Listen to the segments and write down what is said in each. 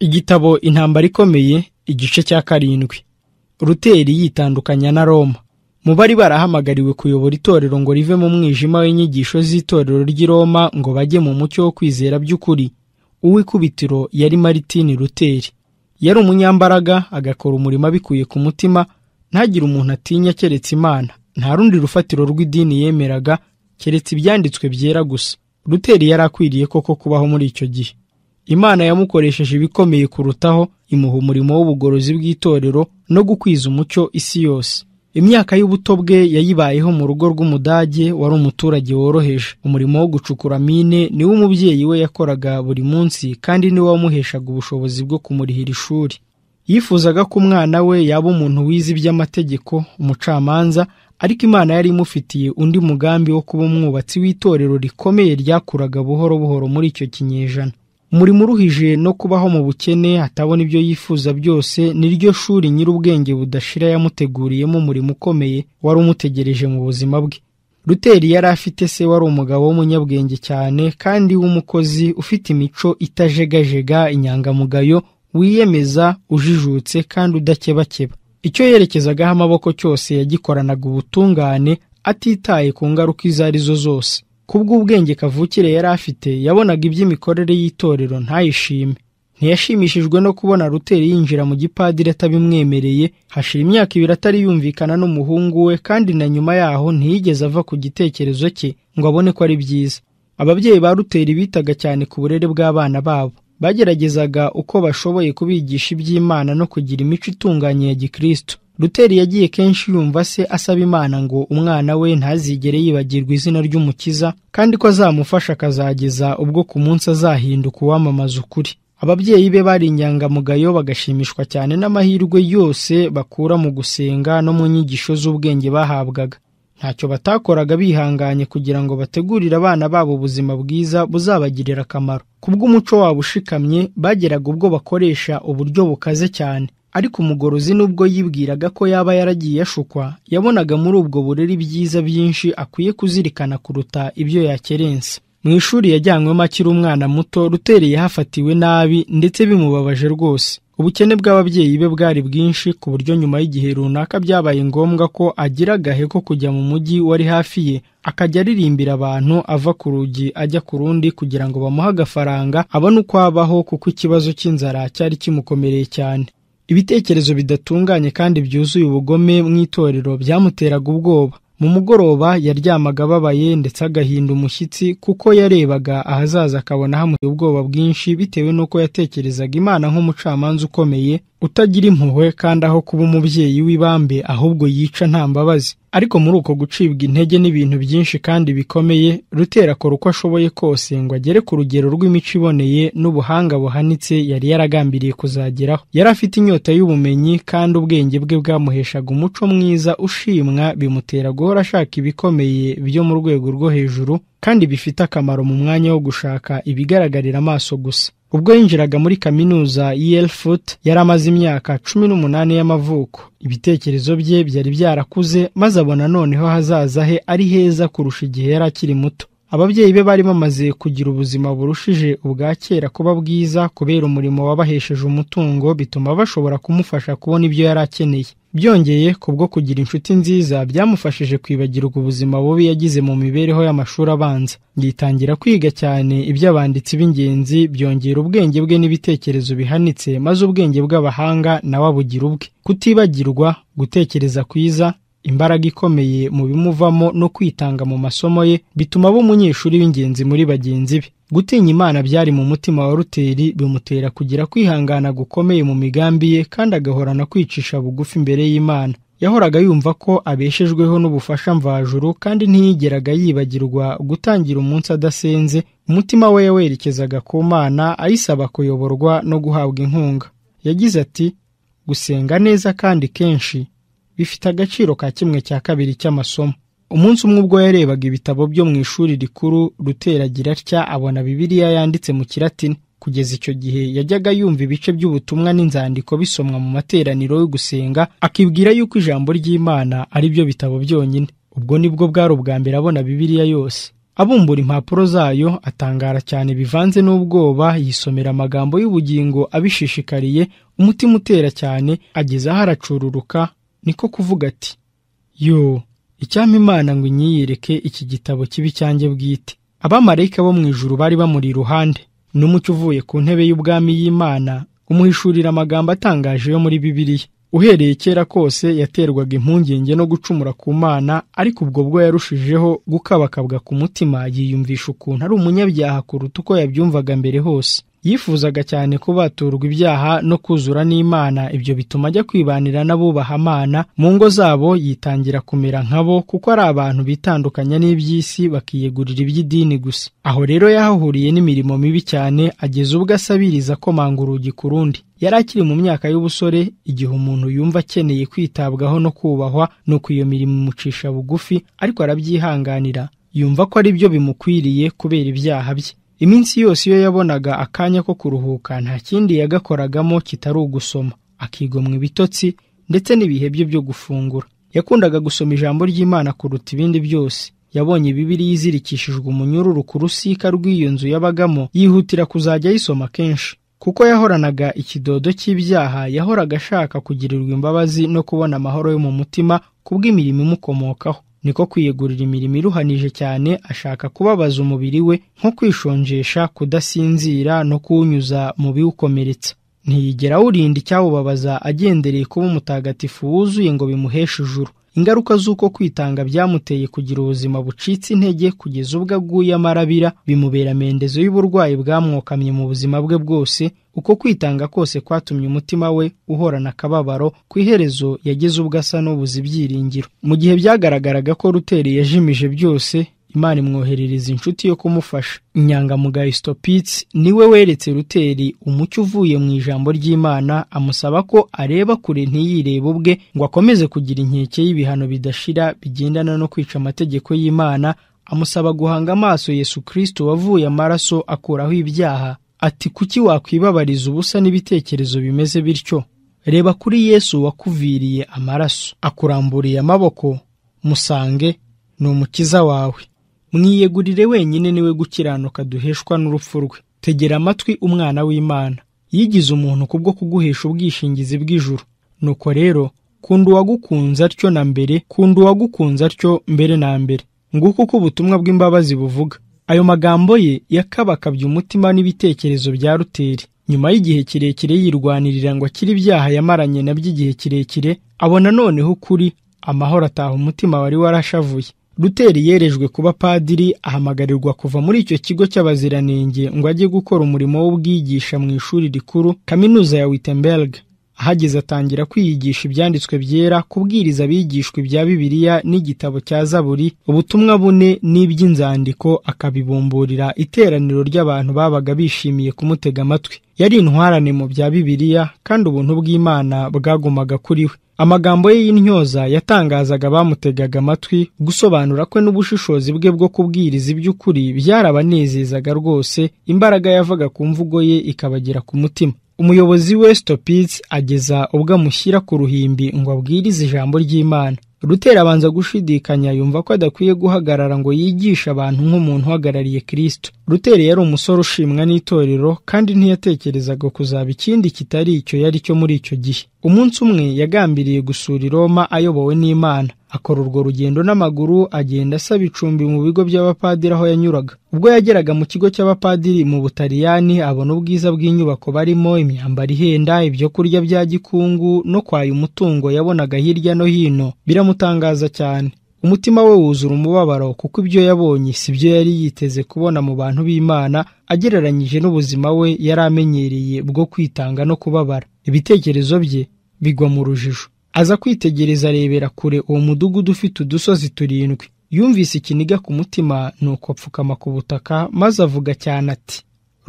igitabo intambara ikomeye igice cya karindwi ruteri yitandukanya na roma mu bari barahamagariwe kuyobora itorero ngo rive mu mwijima w'inyigisho z'itorero ry'i roma ngo bajye mu mucyo wo kwizera by'ukuri uw'ikubitiro yari maritini ruteri yari umunyambaraga agakora umurimo abikuye ku mutima ntagire umuntu atinya keretse imana nta rundi rufatiro rw'idini yemeraga keretse ibyanditswe byera gusa ruteri yari akwiriye koko kubaho muri icyo gihe imana yamukoresheje ibikomeye kurutaho imuha umurimo w'ubugorozi bw'itorero no gukwiza umucyo isi yose imyaka y'ubuto bwe yayibayeho mu rugo rw'umudage wari umuturage woroheje umurimo wo gucukura mine niwo umubyeyi we yakoraga buri munsi kandi niwo wamuheshaga ubushobozi bwo kumurihira ishuri yifuzaga ko umwana we yaba umuntu wize iby'amategeko umucamanza ariko imana yari imufitiye undi mugambi wo kuba umwubatsi w'itorero rikomeye ryakuraga buhoro buhoro muri icyo kinyejana umurimo uruhije no kubaho mu bukene atabona ibyo yifuza byose ni ryo shuri nyir'ubwenge budashira yamuteguriyemo umurimo ukomeye wari umutegereje mu buzima bwe ruteri yari afite se wari umugabo w'umunyabwenge cyane kandi w'umukozi ufite imico itajegajega inyangamugayo wiyemeza ujijutse kandi udakebakeba icyo yerekezagaho amaboko cyose yagikoranaga ubutungane atitaye ku ngaruka izo ari zo zose kubw'ubwenge kavukire yari afite yabonaga iby'imikorere y'itorero ntayishime ntiyashimishijwe no kubona ruteri yinjira mu gipadiri atabimwemereye hashira imyaka ibiri atari yumvikana n'umuhungu we kandi na nyuma yaho ntiyigeze ava ku gitekerezo cye ngo abone ko ari byiza ababyeyi ba ruteri bitaga cyane ku burere bw'abana babo bageragezaga uko bashoboye kubigisha iby'imana no kugira imico itunganye ya gikristo Luteri yagiye kenshi yumva se asaba imana ngo umwana we ntazigere yibagirwa izina ry'umukiza kandi ko azamufasha akazageza ubwo ku munsi azahinduka uwamamaza ukuri ababyeyi be bari inyangamugayo bagashimishwa cyane n'amahirwe yose bakura mu gusenga no mu nyigisho z'ubwenge bahabwaga ntacyo batakoraga bihanganye kugira ngo bategurire abana babo ubuzima bwiza buzabagirira akamaro ku bw'umuco wabo ushikamye bageraga ubwo bakoresha uburyo bukaze cyane ariko umugorozi nubwo yibwiraga ko yaba yaragiye yashukwa yabonaga muri ubwo burere ibyiza byinshi akwiye kuzirikana kuruta ibyo yakerense mu ishuri yajyanywemo akiri umwana muto rutereye hafatiwe nabi ndetse bimubabaje rwose ubukene bw'ababyeyi be bwari bwinshi ku buryo nyuma y'igihe runaka byabaye ngombwa ko agira agahe ko kujya mu mujyi wari hafi ye akajya aririmbira abantu ava ku rugi ajya ku rundi kugira ngo bamuhe agafaranga abone uko abaho kuko ikibazo cy'inzara cyari kimukomereye cyane ibitekerezo bidatunganye kandi byuzuye ubugome mu itorero byamuteraga ubwoba mu mugoroba yaryamaga ababaye ndetse agahinda umushyitsi kuko yarebaga ahazaza akabona hamuteye ubwoba bwinshi bitewe n'uko yatekerezaga imana nk'umucamanza ukomeye utagira impuhwe kandi aho kuba umubyeyi w'ibambe ahubwo yica nta mbabazi ariko muri uko gucibwa intege n'ibintu byinshi kandi bikomeye Rutera akora uko ashoboye kose ngo agere ku rugero rw'imico iboneye n'ubuhanga buhanitse yari yaragambiriye kuzageraho yari afite inyota y'ubumenyi kandi ubwenge bwe bwamuheshaga umuco mwiza ushimwa bimutera guhora ashaka ibikomeye byo mu rwego rwo hejuru kandi bifite akamaro mu mwanya wo gushaka ibigaragarira amaso gusa ubwo yinjiraga muri kaminuza y'Elfurt yari amaze imyaka cumi n'umunani y'amavuko ibitekerezo bye byari byarakuze maze abona noneho hazaza he ari heza kurusha igihe yari akiri muto ababyeyi be bari bamaze kugira ubuzima burushije ubwa kera kuba bwiza kubera umurimo wabahesheje umutungo bituma bashobora kumufasha kubona ibyo yari akeneye byongeye ku bwo kugira inshuti nziza byamufashije kwibagirwa ubuzima bubi yagize mu mibereho y'amashuri abanza yitangira kwiga cyane iby’abanditsi b'ingenzi byongera ubwenge bwe n'ibitekerezo bihanitse maze ubwenge bw'abahanga nawe abugira ubwe kutibagirwa gutekereza kwiza imbaraga ikomeye mu bimuvamo no kwitanga mu masomo ye bituma aba umunyeshuri w'ingenzi muri bagenzi be gutinya imana byari mu mutima wa ruteri bimutera kugira kwihangana gukomeye mu migambi ye kandi agahorana kwicisha bugufi imbere y'imana yahoraga yumva ko abeshejweho n'ubufasha mvajuru kandi ntiyigeraga yibagirwa gutangira umunsi adasenze umutima we yawerekezaga ku mana ayisaba kuyoborwa no guhabwa inkunga yagize ati gusenga neza kandi kenshi bifite agaciro ka kimwe cya kabiri cy'amasomo umunsi umwe ubwo yarebaga ibitabo byo mu ishuri rikuru ruteragira atya abona bibiliya yanditse mu kiratini kugeza icyo gihe yajyaga yumva ibice by'ubutumwa n'inzandiko bisomwa mu materaniro yo gusenga akibwira yuko ijambo ry'imana ari byo bitabo byonyine ubwo nibwo bwari ubwa mbere abona bibiliya yose abumbura impapuro zayo atangara cyane bivanze n'ubwoba yisomera amagambo y'ubugingo abishishikariye umutima utera cyane ageze aho aracururuka niko kuvuga ati yo icyampa imana ngo inyiyereke iki gitabo kibi cyanjye bwite abamarayika bo mu ijuru bari bamuri iruhande n'umucyo uvuye ku ntebe y'ubwami y'imana umuhishurira amagambo atangaje yo muri bibiliya uhereye kera kose yaterwaga impungenge no gucumura ku mana ariko ubwo bwo yarushijeho gukabakabwa ku mutima yiyumvisha ukuntu ari umunyabyaha kuruta uko yabyumvaga mbere hose yifuzaga cyane kubaturwa ibyaha no kuzura n'imana ibyo bituma ajya kwibanira n'abubah'amana mu ngo zabo yitangira kumera nkabo kuko ari abantu bitandukanya n'iby'isi bakiyegurira iby'idini gusa aho rero yahahuriye n'imirimo mibi cyane ageze ubwo asabiriza komanga urugi ku rundi yari akiri mu myaka y'ubusore igihe umuntu yumva akeneye kwitabwaho no kubahwa nuko iyo mirimo imucisha bugufi ariko arabyihanganira yumva ko ari byo bimukwiriye kubera ibyaha bye iminsi yose iyo yabonaga akanya ko kuruhuka nta kindi yagakoragamo kitari ugusoma akigomwa ibitotsi ndetse n'ibihe bye byo gufungura yakundaga gusoma ijambo ry'imana kuruta ibindi byose yabonye bibiriya yizirikishijwe umunyururu ku rusika rw'iyo nzu yabagamo yihutira kuzajya ayisoma kenshi kuko yahoranaga ikidodo cy'ibyaha yahoraga ashaka kugirirwa imbabazi no kubona amahoro yo mu mutima kubw'imirimo imukomokaho niko kwiyegurira imirimo iruhanije cyane ashaka kubabaza umubiri we nko kwishinjesha kudasinzira no kuwunyuza mu biwukomeretsa ntiyigera awurinda icyawubabaza agendereye kuba umutagatifu wuzuye ngo bimuheshe ijuru ingaruka z'uko kwitanga byamuteye kugira ubuzima bucitse intege kugeza ubwo aguye amarabira bimubera amendezo y'uburwayi bwamwokamye mu buzima bwe bwose uko kwitanga kose kwatumye umutima we uhorana akababaro ku iherezo yageze ubwo asa n'ubuze ibyiringiro mu gihe byagaragaraga ko ruteri yajimije byose Imana imwoherereza inshuti yo kumufasha inyangamugayo Stopitz niwe weretse Ruteri umucyo uvuye mu ijambo ry'Imana amusaba ko areba kure ntiyirebe ubwe ngo akomeze kugira inkeke y'ibihano bidashira bigendana no kwica amategeko y'Imana amusaba guhanga amaso Yesu Kristo wavuye amaraso akuraho ibyaha ati kuki wakwibabariza ubusa n'ibitekerezo bimeze bityo reba kuri Yesu wakuviriye amaraso akuramburiye amaboko musange ni umukiza wawe mwiyegurire wenyine niwe gukiranuka duheshwa n'urupfu rwe tegera amatwi umwana w'imana yigize umuntu kubwo kuguhesha ubwishingizi bw'ijuru nuko rero kunda uwagukunze atyo na mbere kunda uwagukunze atyo mbere na mbere nguko uko ubutumwa bw'imbabazi buvuga ayo magambo ye yakabakabye umutima n'ibitekerezo bya ruteri nyuma y'igihe kirekire yirwanirira ngo akire ibyaha yamaranye na by'igihe kirekire abona noneho kuri amahoro ataha umutima wari warashavuye Ruteri yerejwe kuba padiri ahamagarirwa kuva muri icyo kigo cy'abaziranenge ngo ajye gukora umurimo w'ubwigisha mu ishuri rikuru kaminuza ya Wittenberg ahageze atangira kwiyigisha ibyanditswe byera kubwiriza abigishwa ibya bibiliya n'igitabo cya zaburi ubutumwa bune n'iby'inzandiko akabibumburira iteraniro ry'abantu babaga bishimiye kumutega amatwi yari intwarane mu bya bibiliya kandi ubuntu bw'imana bwagumaga kuri we amagambo ye y'intyoza yatangazaga bamutegaga amatwi gusobanura kwe n'ubushishozi bwe bwo kubwiriza iby'ukuri byarabanezezaga rwose imbaraga yavaga ku mvugo ye ikabagera ku mutima umuyobozi we Stopitz ageza ubwo amushyira ku ruhimbi ngo abwirize ijambo ry'Imana Rutera abanza gushidikanya yumva ko adakwiye guhagarara ngo yigishe abantu nk'umuntu uhagarariye Kristo. Rutera yari umusore ushimwa n'itorero kandi ntiyatekerezaga kuzaba ikindi kitari icyo yari cyo muri icyo gihe. Umunsi umwe yagambiriye gusura i Roma ayobowe n'Imana. akora urwo rugendo n'amaguru agenda asaba icumbi mu bigo by'abapadiri aho yanyuraga ubwo yageraga mu kigo cy'abapadiri mu butaliyani abona ubwiza bw'inyubako barimo imyambaro ihenda ibyo kurya bya gikungu no kwaya umutungo yabonaga hirya no hino biramutangaza cyane umutima we wuzura umubabaro kuko ibyo yabonye si byo yari yiteze kubona mu bantu b'imana agereranyije n'ubuzima we yari amenyereye bwo kwitanga no kubabara ibitekerezo bye bigwa mu rujijo aza kwitegereza arebera kure uwo mudugudu ufite udusozi turindwi yumvise ikiniga ku mutima ni uko apfukama ku butaka maze avuga cyane ati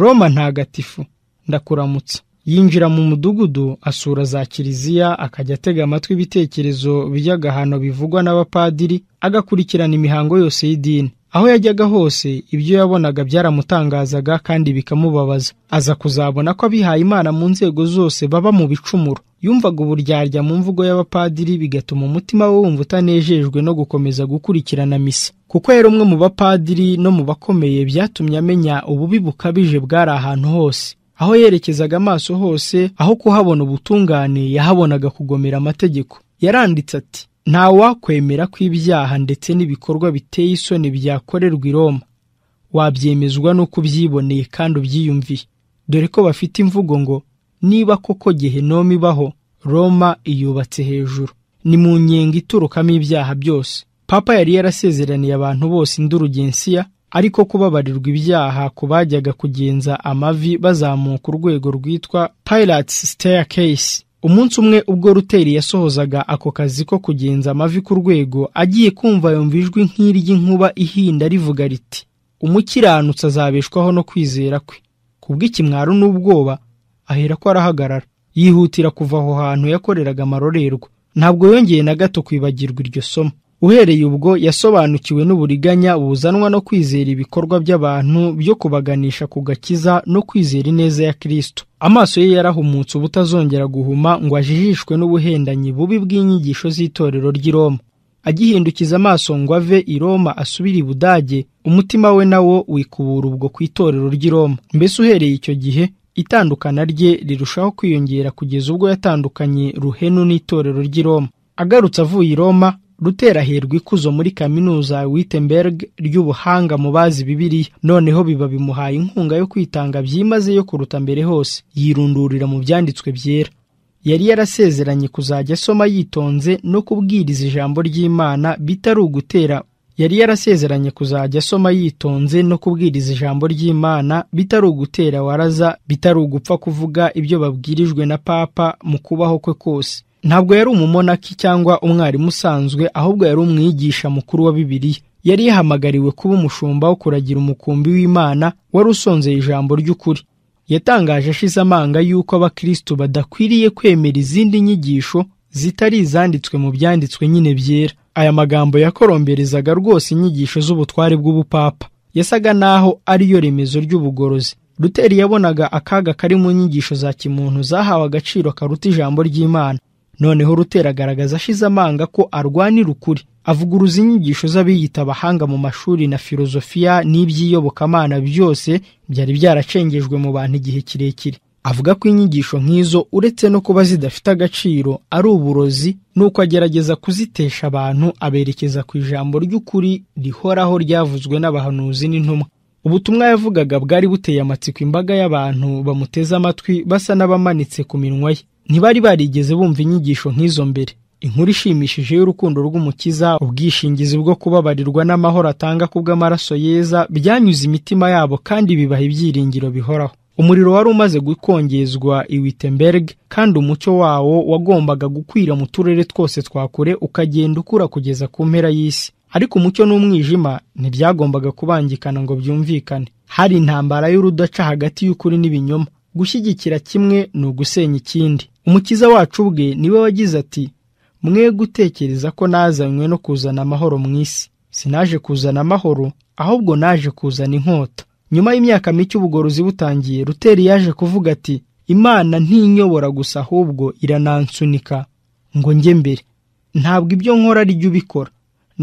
roma ntagatifu ndakuramutsa yinjira mu mudugudu asura za kiliziya akajya atega amatwi ibitekerezo by'agahano bivugwa n'abapadiri agakurikirana imihango yose y'idini aho yajyaga hose ibyo yabonaga byaramutangazaga kandi bikamubabaza aza kuzabona ko abihaye imana mu nzego zose baba mu bicumuro yumvaga uburyarya mu mvugo y'abapadiri bigatuma umutima we wumva utanejejwe no gukomeza gukurikirana misa kuko yari umwe mu bapadiri no mu bakomeye byatumye amenya ububi bukabije bwari ahantu hose aho yerekezaga amaso hose aho kuhabona ubutungane yahabonaga kugomera amategeko yaranditse ati ntawakwemera ko ibyaha ndetse n'ibikorwa biteye isoni byakorerwa i Roma wabyemezwa n'uko ubyiboneye kandi ubyiyumviye dore ko bafite imvugo ngo niba koko gehinomu ibaho Roma iyubatse hejuru ni mu nyenga iturukamo ibyaha byose papa yari yarasezeraniye abantu bose indurugensiya ariko kubabarirwa ibyaha ku bajyaga kugenza amavi bazamuka urwego rwitwa Pilate staircase umunsi umwe ubwo ruteri yasohozaga ako kazi ko kugenza amavi ku rwego agiye kumva yumva ijwi nk'iry'inkuba ihinda rivuga riti umukiranutsi azabeshwaho no kwizera kwe bw’ikimwaro n'ubwoba ahera ko arahagarara yihutira kuva aho hantu yakoreraga amarorerwa ntabwo yongeye na gato kwibagirwa iryo somo uhereye ubwo yasobanukiwe n'uburiganya buzanwa no kwizera ibikorwa by'abantu byo kubaganisha ku gakiza no kwizera ineza ya kirisito amaso ye yarahumutse ubutazongera guhuma ngo ajijishwe n'ubuhendanyi bubi bw'inyigisho z'itorero ry'i Roma agihindukiza amaso ngo ave i Roma asubire i Budage umutima we nawo wikubura ubwo ku itorero ry'i Roma mbese uhereye icyo gihe itandukana rye rirushaho kwiyongera kugeza ubwo yatandukanye ruhenu n'itorero ry'i Roma agarutse avuye i Roma Ruterahirwa ikuzo muri kaminuza Wittenberg ry'ubuhanga mu bazi Bibiliya noneho biba bimuhaye inkunga yo kwitanga byimazeyo kuruta mbere hose yirundurira mu byanditswe byera yari yarasezeranye kuzajya asoma yitonze no kubwiriza ijambo ry'Imana bitari ugutera yari yarasezeranye kuzajya asoma yitonze no kubwiriza ijambo ry'Imana bitari ugutera waraza bitari ugupfa kuvuga ibyo babwirijwe na Papa mu kubaho kwe kose ntabwo yari umumonaki cyangwa umwarimu usanzwe ahubwo yari umwigisha mukuru wa bibiliya yari yahamagariwe kuba umushumba wo kuragira umukumbi w'imana wari usonzeye ijambo ry'ukuri yatangaje ashize amanga y'uko abakristo badakwiriye kwemera izindi nyigisho zitari izanditswe mu byanditswe nyine byera aya magambo yakoromberezaga rwose inyigisho z'ubutware bw'ubupapa yasaga n'aho ariyo remezo ry'ubugorozi Luteri yabonaga akaga kari mu nyigisho za kimuntu zahawe agaciro karuta ijambo ry'Imana noneho rutera agaragaza ashize amanga ko arwanira ukuri avuguruza inyigisho z'abiyita abahanga mu mashuri na filozofiya n'iby'iyobokamana byose byari byaracengejwe mu bantu igihe kirekire avuga ko inyigisho nk'izo uretse no kuba zidafite agaciro ari uburozi nuko agerageza kuzitesha abantu aberekeza ku ijambo ry'ukuri rihoraho ryavuzwe n'abahanuzi n'intumwa ubutumwa yavugaga bwari buteye amatsiko imbaga y'abantu bamuteze amatwi basa n'abamanitse ku minwa ye ntibari barigeze bumva inyigisho nk'izo mbere inkuru ishimishije y'urukundo rw'umukiza ubwishingizi bwo kubabarirwa n'amahoro atanga kubw'amaraso yeza byanyuze imitima yabo kandi bibaha ibyiringiro bihoraho umuriro wari umaze gukongezwa i Wittenberg kandi umucyo wawo wagombaga gukwira mu turere twose twa kure ukagenda ukura kugeza ku mpera y'isi ariko umucyo n'umwijima ntibyagombaga kubangikana ngo byumvikane hari intambara y'urudaca hagati y'ukuri n'ibinyoma gushyigikira kimwe ni ugusenya ikindi umukiza wacu ubwe niwe wagize ati mwe gutekereza ko nazanywe no kuzana amahoro mu isi sinaje kuzana amahoro ahubwo naje kuzana inkota nyuma y'imyaka mike ubugorozi butangiye ruteri yaje kuvuga ati imana ntinyobora gusa ahubwo iranansunika ngo njye mbere ntabwo ibyo nkora ari ubikora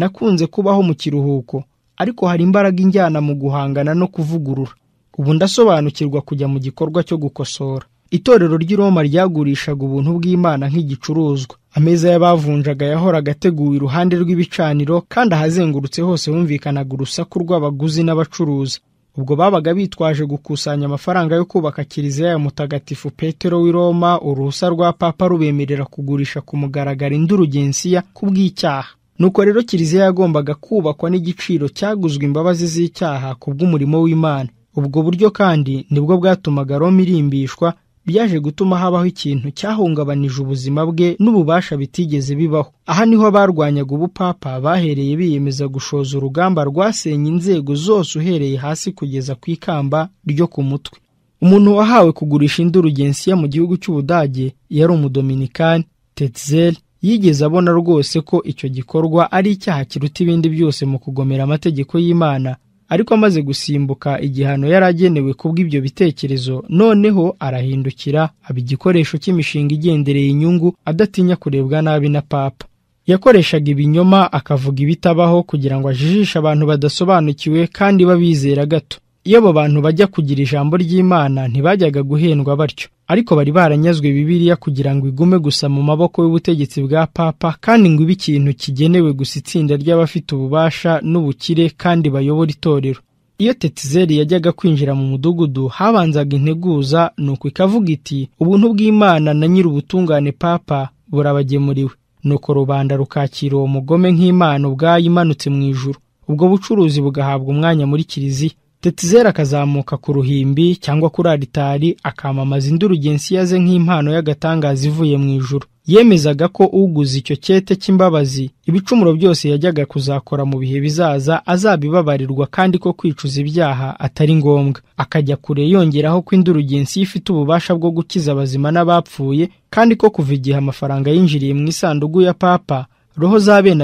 nakunze kubaho mu kiruhuko ariko hari imbaraga injyana mu guhangana no kuvugurura ubu ndasobanukirwa kujya mu gikorwa cyo gukosora itorero ry’iroma ryagurishaga ubuntu bw'imana nk'igicuruzwa ameza y'abavunjaga yahoraga ateguwe iruhande rw'ibicaniro kandi ahazengurutse hose humvikanaga urusaku rw'abaguzi n'abacuruzi ubwo babaga bitwaje gukusanya amafaranga yo kubaka kiliziya ya mutagatifu petero w'i Roma uruhusa rwa papa rubemerera kugurisha ku mugaragaro indi urugensiya bw’icyaha. nuko rero kiliziya yagombaga kubakwa n'igiciro cyaguzwe imbabazi z'icyaha ku bw'umurimo w'imana ubwo buryo kandi nibwo bwatumaga roma irimbishwa byaje gutuma habaho ikintu cyahungabanije ubuzima bwe n'ububasha bitigeze bibaho aha niho barwanyaga ubupapa bahereye biyemeza gushoza urugamba rwasenye inzego zose uhereye hasi kugeza ku ikamba ryo ku mutwe umuntu wahawe kugurisha indurugensiya mu gihugu cy'ubudage yari umudominikani tetzel yigeze abona rwose ko icyo gikorwa ari icyaha kiruta ibindi byose mu kugomera amategeko y'imana ariko amaze gusimbuka igihano yari agenewe kubw'ibyo bitekerezo noneho arahindukira aba igikoresho cy'imishinga igendereye inyungu adatinya kurebwa nabi na papa yakoreshaga ibinyoma akavuga ibitabaho kugira ngo ajijishe abantu badasobanukiwe kandi b'abizera gato iyo abo bantu bajya kugira ijambo ry'imana ntibajyaga guhendwa batyo ariko bari baranyazwe bibiliya kugira ngo igume gusa mu maboko y'ubutegetsi bwa papa kandi ngo ibe ikintu kigenewe gusa itsinda ry'abafite ububasha n'ubukire kandi bayobora itorero iyo tetizeri yajyaga kwinjira mu mudugudu habanzaga integuza nuko ikavuga iti ubuntu bw'imana na ubutungane papa burabagemuriwe nuko rubanda rukakira uwo mugome nk'imana ubwayo imanutse mu ijuru ubwo bucuruzi bugahabwa umwanya muri kiliziya Tetizere akazamuka ku ruhimbi cyangwa kuri aritari akamamaza indurugensi yaze nk'impano y'agatangaza ivuye mu ijuru yemezaga ko uguze icyo cyete cy'imbabazi ibicumuro byose yajyaga kuzakora mu bihe bizaza azabibabarirwa kandi ko kwicuza ibyaha atari ngombwa akajya kure yongeraho ko indurugensi ifite ububasha bwo gukiza abazima n'abapfuye kandi ko kuva igihe amafaranga yinjiriye mu isanduku ya papa roho za bene